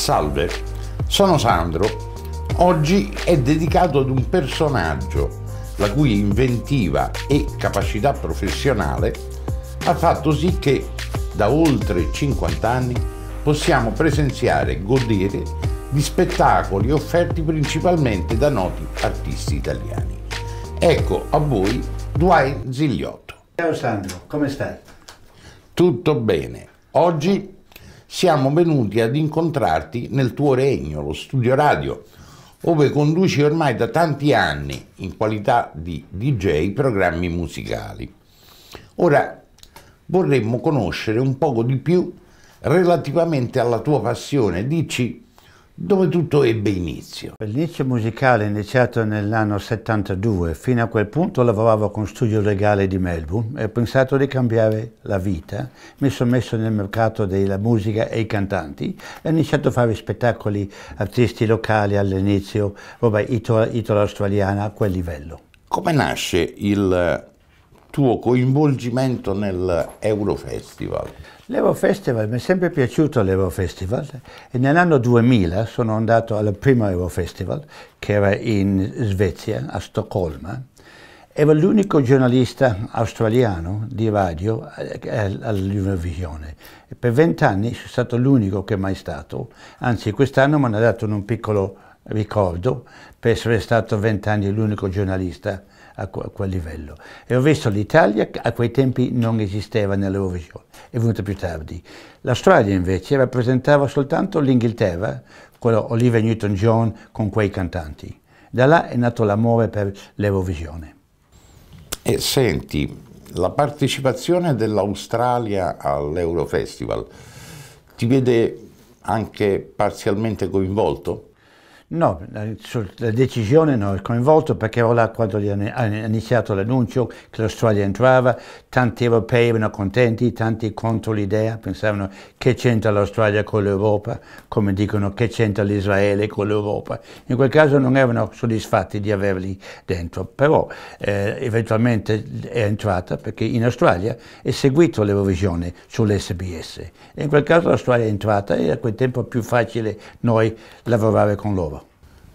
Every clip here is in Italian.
Salve, sono Sandro. Oggi è dedicato ad un personaggio la cui inventiva e capacità professionale ha fatto sì che da oltre 50 anni possiamo presenziare e godere di spettacoli offerti principalmente da noti artisti italiani. Ecco a voi Dwight Zigliotto. Ciao Sandro, come stai? Tutto bene. Oggi siamo venuti ad incontrarti nel tuo regno, lo studio radio, dove conduci ormai da tanti anni in qualità di DJ programmi musicali. Ora vorremmo conoscere un poco di più relativamente alla tua passione, dici dove tutto ebbe inizio. L'inizio musicale è iniziato nell'anno 72, fino a quel punto lavoravo con studio legale di Melbourne e ho pensato di cambiare la vita, mi sono messo nel mercato della musica e i cantanti e ho iniziato a fare spettacoli artisti locali all'inizio, vabbè, italo-australiana a quel livello. Come nasce il tuo coinvolgimento nell'Eurofestival. L'Eurofestival, mi è sempre piaciuto l'Eurofestival e nell'anno 2000 sono andato al primo Eurofestival che era in Svezia, a Stoccolma. Ero l'unico giornalista australiano di radio eh, all'Eurovisione. Per vent'anni sono stato l'unico che mai stato, anzi quest'anno mi hanno dato un piccolo ricordo per essere stato vent'anni l'unico giornalista a quel livello. E ho visto l'Italia che a quei tempi non esisteva nell'Eurovision, è venuta più tardi. L'Australia invece rappresentava soltanto l'Inghilterra, quello Olivia Newton-John con quei cantanti. Da là è nato l'amore per l'Eurovisione. E senti, la partecipazione dell'Australia all'Eurofestival ti vede anche parzialmente coinvolto? No, la decisione non è coinvolto perché ero là quando ha iniziato l'annuncio che l'Australia entrava, tanti europei erano contenti, tanti contro l'idea, pensavano che c'entra l'Australia con l'Europa, come dicono che c'entra l'Israele con l'Europa. In quel caso non erano soddisfatti di averli dentro, però eh, eventualmente è entrata perché in Australia è seguito l'Eurovisione sull'SBS e in quel caso l'Australia è entrata e a quel tempo è più facile noi lavorare con loro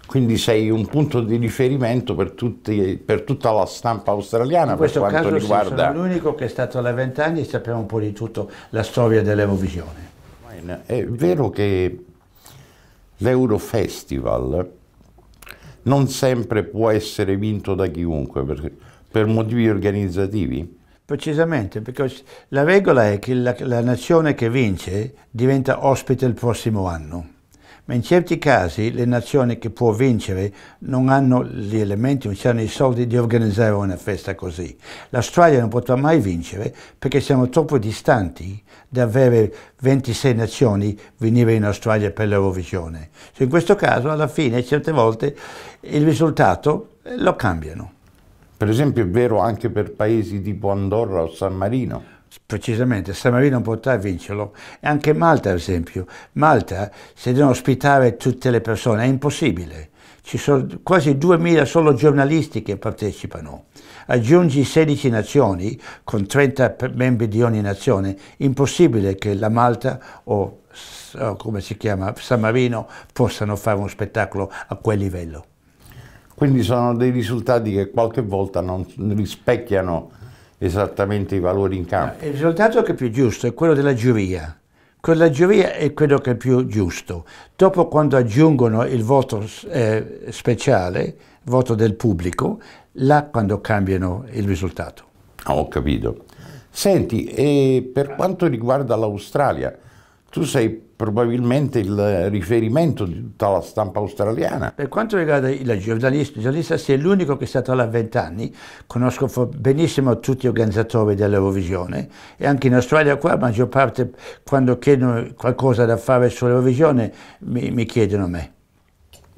quindi sei un punto di riferimento per, tutti, per tutta la stampa australiana In per quanto caso, riguarda... Sono l'unico che è stato alle 20 anni e sappiamo un po' di tutto la storia dell'Eurovisione. È vero che l'Eurofestival non sempre può essere vinto da chiunque per, per motivi organizzativi? Precisamente, perché la regola è che la, la nazione che vince diventa ospite il prossimo anno ma in certi casi le nazioni che può vincere non hanno gli elementi, non hanno i soldi di organizzare una festa così. L'Australia non potrà mai vincere perché siamo troppo distanti da avere 26 nazioni venire in Australia per l'Eurovisione. in questo caso alla fine certe volte il risultato eh, lo cambiano. Per esempio è vero anche per paesi tipo Andorra o San Marino precisamente San Marino potrà vincerlo e anche Malta ad esempio. Malta se devono ospitare tutte le persone è impossibile. Ci sono quasi 2000 solo giornalisti che partecipano. Aggiungi 16 nazioni con 30 membri di ogni nazione, impossibile che la Malta o come si chiama San Marino possano fare uno spettacolo a quel livello. Quindi sono dei risultati che qualche volta non rispecchiano esattamente i valori in campo. Il risultato che è più giusto è quello della giuria. Quello della giuria è quello che è più giusto. Dopo quando aggiungono il voto eh, speciale, il voto del pubblico, là quando cambiano il risultato. Ah, ho capito. Senti, eh, per quanto riguarda l'Australia, tu sei probabilmente il riferimento di tutta la stampa australiana. Per quanto riguarda il giornalista, il giornalista sei l'unico che è stato là vent'anni, conosco benissimo tutti gli organizzatori dell'Eurovisione e anche in Australia qua la maggior parte quando chiedono qualcosa da fare sull'Eurovisione mi, mi chiedono a me.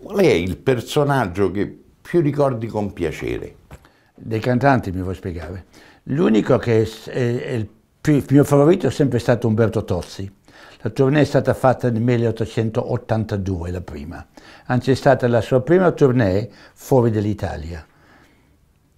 Qual è il personaggio che più ricordi con piacere? Dei cantanti mi vuoi spiegare. L'unico che è, è, è il, più, il mio favorito è sempre stato Umberto Tozzi la tournée è stata fatta nel 1882, la prima. Anzi, è stata la sua prima tournée fuori dall'Italia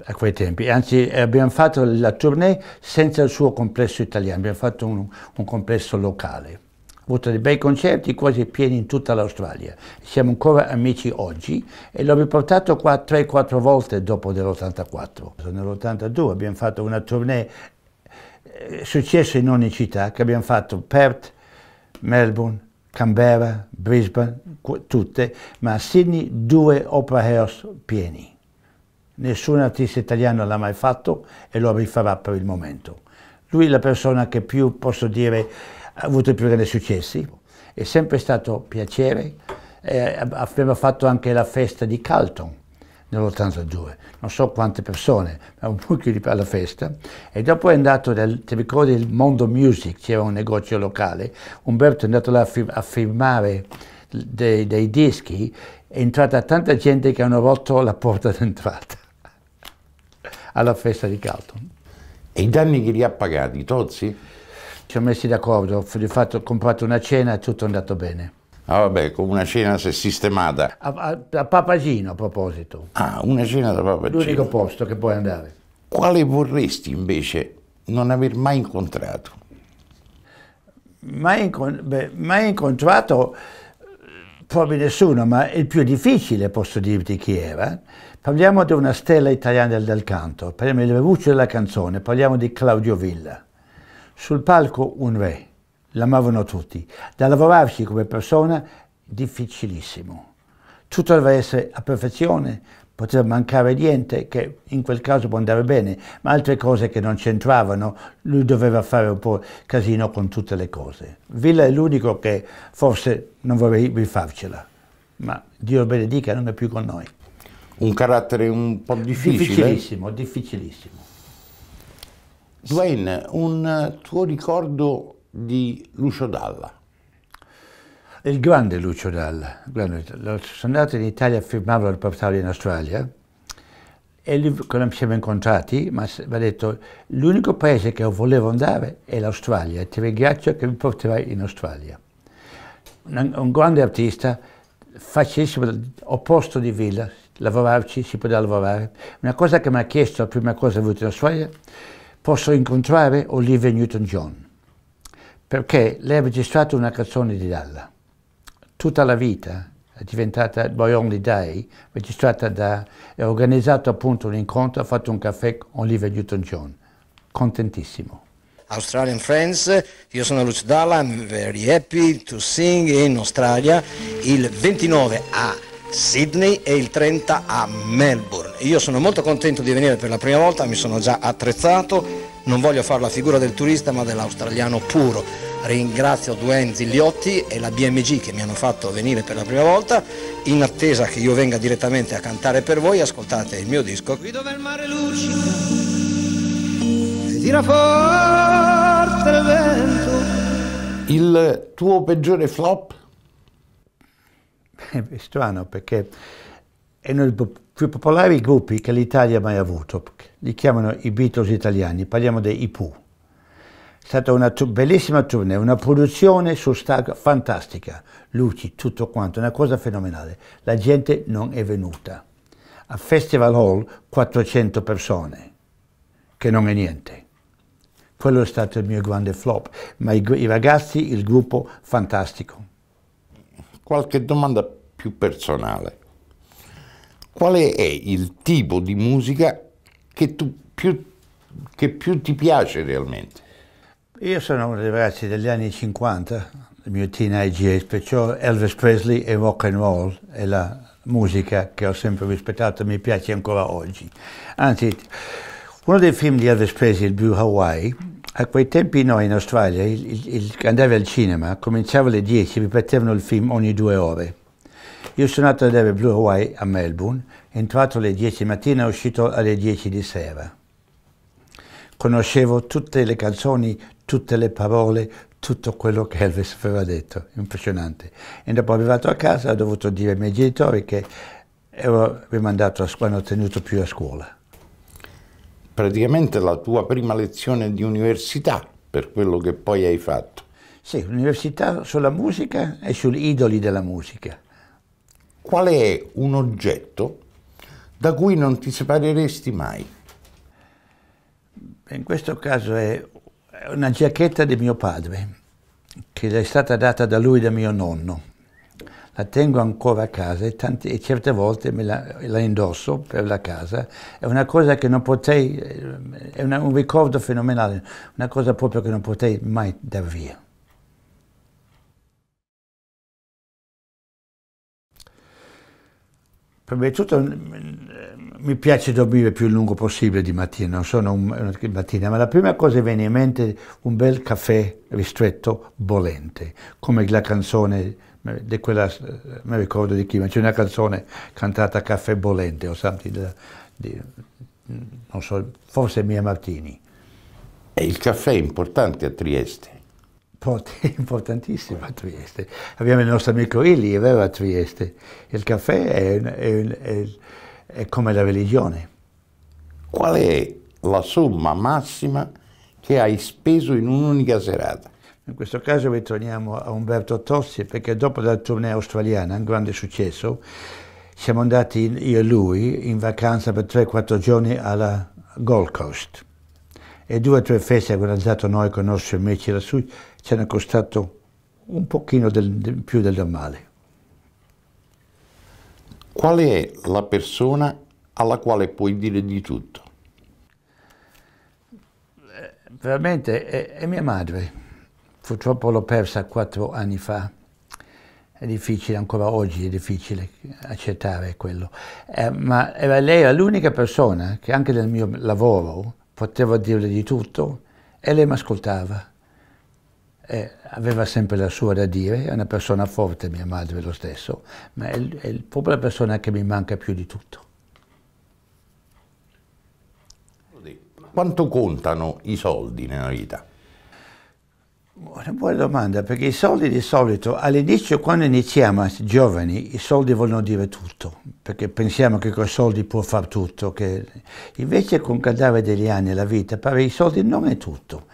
a quei tempi, anzi abbiamo fatto la tournée senza il suo complesso italiano, abbiamo fatto un, un complesso locale. Ha avuto dei bei concerti quasi pieni in tutta l'Australia, siamo ancora amici oggi e l'ho riportato qua 3-4 volte dopo dell'84. Nell'82 abbiamo fatto una tournée eh, successo in ogni città che abbiamo fatto Perth, Melbourne, Canberra, Brisbane, tutte, ma a Sydney due opera house pieni. Nessun artista italiano l'ha mai fatto e lo rifarà per il momento. Lui è la persona che più, posso dire, ha avuto i più grandi successi. È sempre stato piacere, eh, aveva fatto anche la festa di Carlton, nell'82, non so quante persone, ma un mucchio di alla festa, e dopo è andato, nel, ti ricordi, il Mondo Music, c'era un negozio locale, Umberto è andato là a, fir a firmare dei, dei, dischi, è entrata tanta gente che hanno rotto la porta d'entrata alla festa di Carlton. E i danni che li ha pagati, Tozzi? Ci siamo messi d'accordo, ho fatto, ho comprato una cena e tutto è andato bene. Ah vabbè, con una cena se sistemata. A, a, a Papagino a proposito. Ah, una cena da Papagino. L'unico posto che puoi andare. Quale vorresti invece non aver mai incontrato? Mai, incont beh, mai incontrato eh, proprio nessuno, ma il più difficile posso dirti chi era. Parliamo di una stella italiana del canto, parliamo delle voci della canzone, parliamo di Claudio Villa. Sul palco un re l'amavano tutti. Da lavorarci come persona, difficilissimo. Tutto doveva essere a perfezione, poteva mancare niente, che in quel caso può andare bene, ma altre cose che non c'entravano, lui doveva fare un po' casino con tutte le cose. Villa è l'unico che forse non vorrei rifarcela, ma Dio benedica, non è più con noi. Un carattere un po' difficile? Difficilissimo, difficilissimo. Dwayne, un tuo ricordo di Lucio Dalla. Il grande Lucio Dalla. Sono andato in Italia, a firmavo il portale in Australia e lì ci siamo incontrati, ma mi ha detto l'unico paese che volevo andare è l'Australia, ti ringrazio che mi porterai in Australia. Un, un grande artista, facilissimo, opposto di villa, lavorarci, si poteva lavorare. Una cosa che mi ha chiesto, la prima cosa che ho avuto in Australia, posso incontrare Olivia Newton-John perché lei ha registrato una canzone di Dalla, tutta la vita, è diventata My Only Day, registrata da, ha organizzato appunto un incontro, ha fatto un caffè con Oliver Newton-John, contentissimo. Australian friends, io sono Lucio Dalla, I'm very happy to sing in Australia il 29 a Sydney e il 30 a Melbourne. Io sono molto contento di venire per la prima volta, mi sono già attrezzato, non voglio fare la figura del turista ma dell'australiano puro. Ringrazio Duen Zigliotti e la BMG che mi hanno fatto venire per la prima volta. In attesa che io venga direttamente a cantare per voi, ascoltate il mio disco. Qui dove il mare luccica e tira forte il vento. Il tuo peggiore flop? Eh, è strano perché è nel più popolari gruppi che l'Italia ha mai avuto. Li chiamano i Beatles italiani, parliamo dei IPU. È stata una bellissima tournée, una produzione su stag fantastica, luci, tutto quanto, una cosa fenomenale. La gente non è venuta. A Festival Hall 400 persone, che non è niente. Quello è stato il mio grande flop, ma i, i ragazzi, il gruppo fantastico. Qualche domanda più personale qual è il tipo di musica che, tu più, che più ti piace realmente? Io sono un ragazzo degli anni 50, il mio teenage age, perciò Elvis Presley e rock and roll è la musica che ho sempre rispettato e mi piace ancora oggi. Anzi, uno dei film di Elvis Presley, il Blue Hawaii, a quei tempi noi in Australia il, il, il, andavi al cinema, cominciava alle 10, ripetevano il film ogni due ore. Io sono nato a David Blue Hawaii a Melbourne, entrato alle 10 di mattina e uscito alle 10 di sera. Conoscevo tutte le canzoni, tutte le parole, tutto quello che Elvis aveva detto, impressionante. E dopo arrivato a casa ho dovuto dire ai miei genitori che ero rimandato a scuola, non ho tenuto più a scuola. Praticamente la tua prima lezione di università per quello che poi hai fatto. Sì, l'università sulla musica e sugli idoli della musica qual è un oggetto da cui non ti separeresti mai? In questo caso è una giacchetta di mio padre, che è stata data da lui da mio nonno. La tengo ancora a casa e, tante, e certe volte me la, la, indosso per la casa. È una cosa che non potei, eh, è una, un ricordo fenomenale, una cosa proprio che non potei mai dar via. Prima di tutto mi piace dormire più a lungo possibile di mattina, non sono un, un, mattina, ma la prima cosa che viene in mente è un bel caffè ristretto bollente, come la canzone di quella, mi ricordo di chi, ma c'è una canzone cantata Caffè bollente o something da, di, non so, forse Mia Martini. E il caffè è importante a Trieste. importantissima a Trieste. Abbiamo il nostro amico Ili, è vero a Trieste. Il caffè è, è, è, è come la religione. Qual è la somma massima che hai speso in un'unica serata? In questo caso ritorniamo a Umberto Tossi, perché dopo la tournée australiana, un grande successo, siamo andati io e lui in vacanza per 3-4 giorni alla Gold Coast e due o tre feste che abbiamo organizzato noi con i nostri amici lassù, ci hanno costato un pochino del, del, più del normale. Qual è la persona alla quale puoi dire di tutto? Eh, veramente è, è mia madre, purtroppo l'ho persa quattro anni fa è difficile, ancora oggi è difficile accettare quello, eh, ma era lei era l'unica persona che anche nel mio lavoro potevo dirle di tutto e lei mi ascoltava. aveva sempre la sua da dire, è una persona forte, mia madre lo stesso, ma è, è proprio la persona che mi manca più di tutto. Quanto contano i soldi nella vita? Una buona domanda, perché i soldi di solito all'inizio, quando iniziamo eh, giovani, i soldi vogliono dire tutto, perché pensiamo che con i soldi può far tutto, che invece con cadavere degli anni la vita, pare i soldi non è tutto.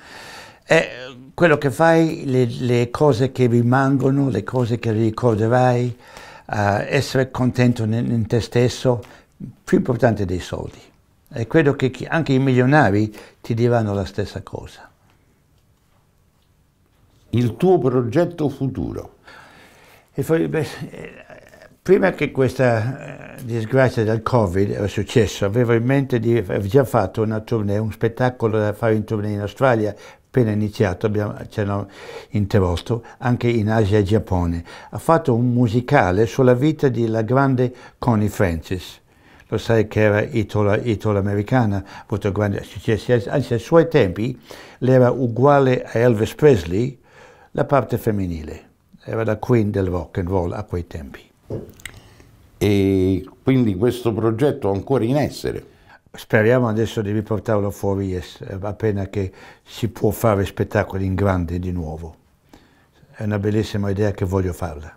È eh, quello che fai, le, le cose che rimangono, le cose che ricorderai, uh, essere contento in, in te stesso, più importante dei soldi. E credo che anche i milionari ti diranno la stessa cosa il tuo progetto futuro. Poi, beh, prima che questa eh, disgrazia del Covid era successa, avevo in mente di aver già fatto una tournée, un spettacolo da fare in tournée in Australia, appena iniziato, ci hanno interrotto, anche in Asia e Giappone. Ha fatto un musicale sulla vita della grande Connie Francis lo sai che era italo-americana, ha avuto grandi successi, anzi ai suoi tempi lei era uguale a Elvis Presley, la parte femminile, era la queen del rock and roll a quei tempi. E quindi questo progetto è ancora in essere? Speriamo adesso di riportarlo fuori yes, appena che si può fare spettacoli in grande di nuovo. È una bellissima idea che voglio farla.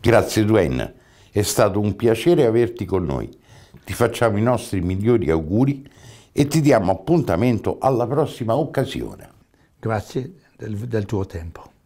Grazie Duane, è stato un piacere averti con noi. Ti facciamo i nostri migliori auguri e ti diamo appuntamento alla prossima occasione. Grazie del, del tuo tempo.